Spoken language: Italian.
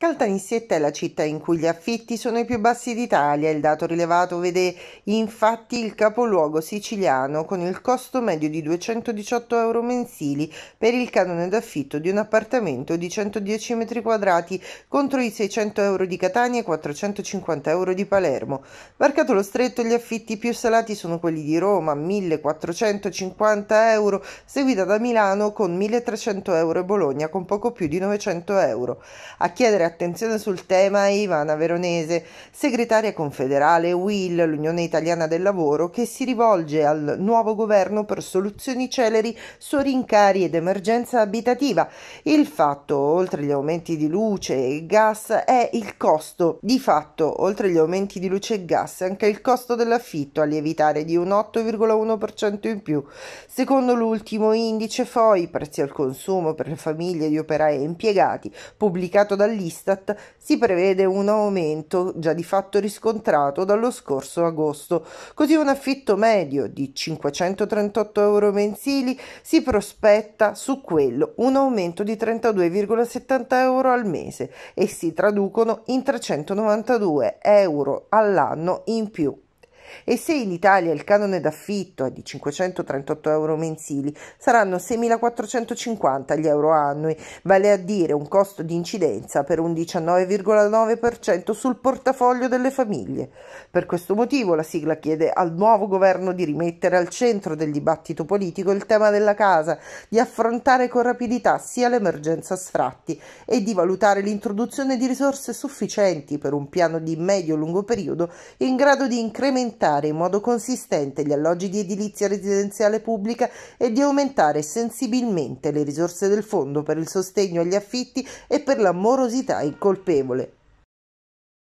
Caltanissetta è la città in cui gli affitti sono i più bassi d'Italia. Il dato rilevato vede infatti il capoluogo siciliano con il costo medio di 218 euro mensili per il canone d'affitto di un appartamento di 110 metri quadrati contro i 600 euro di Catania e 450 euro di Palermo. Varcato lo stretto, gli affitti più salati sono quelli di Roma, 1450 euro, seguita da Milano con 1300 euro e Bologna con poco più di 900 euro. A chiedere attenzione sul tema è Ivana Veronese, segretaria confederale WIL, l'Unione Italiana del Lavoro, che si rivolge al nuovo governo per soluzioni celeri su rincari ed emergenza abitativa. Il fatto, oltre agli aumenti di luce e gas, è il costo. Di fatto, oltre agli aumenti di luce e gas, anche il costo dell'affitto a lievitare di un 8,1% in più. Secondo l'ultimo indice FOI, prezzi al consumo per le famiglie di operai e impiegati, pubblicato dall'IS Istat si prevede un aumento già di fatto riscontrato dallo scorso agosto. Così un affitto medio di 538 euro mensili si prospetta su quello un aumento di 32,70 euro al mese e si traducono in 392 euro all'anno in più. E se in Italia il canone d'affitto è di 538 euro mensili, saranno 6.450 gli euro annui, vale a dire un costo di incidenza per un 19,9% sul portafoglio delle famiglie. Per questo motivo la sigla chiede al nuovo governo di rimettere al centro del dibattito politico il tema della casa, di affrontare con rapidità sia l'emergenza sfratti e di valutare l'introduzione di risorse sufficienti per un piano di medio-lungo periodo in grado di incrementare aumentare in modo consistente gli alloggi di edilizia residenziale pubblica e di aumentare sensibilmente le risorse del fondo per il sostegno agli affitti e per la morosità incolpevole.